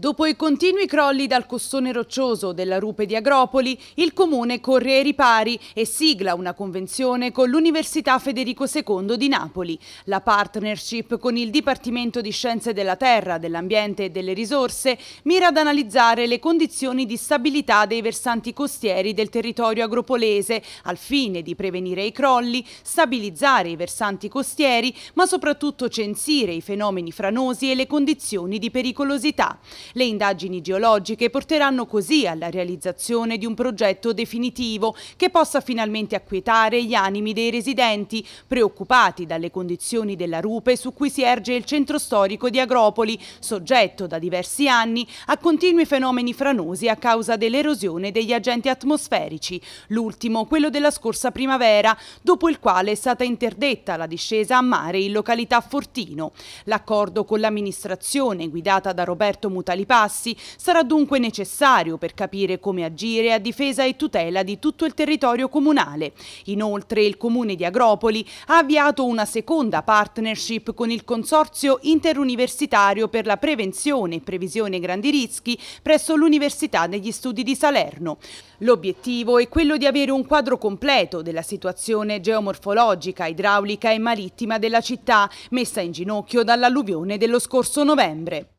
Dopo i continui crolli dal costone roccioso della rupe di Agropoli, il Comune corre ai ripari e sigla una convenzione con l'Università Federico II di Napoli. La partnership con il Dipartimento di Scienze della Terra, dell'Ambiente e delle Risorse mira ad analizzare le condizioni di stabilità dei versanti costieri del territorio agropolese al fine di prevenire i crolli, stabilizzare i versanti costieri, ma soprattutto censire i fenomeni franosi e le condizioni di pericolosità. Le indagini geologiche porteranno così alla realizzazione di un progetto definitivo che possa finalmente acquietare gli animi dei residenti, preoccupati dalle condizioni della rupe su cui si erge il centro storico di Agropoli, soggetto da diversi anni a continui fenomeni franosi a causa dell'erosione degli agenti atmosferici, l'ultimo quello della scorsa primavera, dopo il quale è stata interdetta la discesa a mare in località Fortino. L'accordo con l'amministrazione guidata da Roberto Mutacchi tali passi sarà dunque necessario per capire come agire a difesa e tutela di tutto il territorio comunale. Inoltre il Comune di Agropoli ha avviato una seconda partnership con il Consorzio Interuniversitario per la Prevenzione e Previsione Grandi Rischi presso l'Università degli Studi di Salerno. L'obiettivo è quello di avere un quadro completo della situazione geomorfologica, idraulica e marittima della città, messa in ginocchio dall'alluvione dello scorso novembre.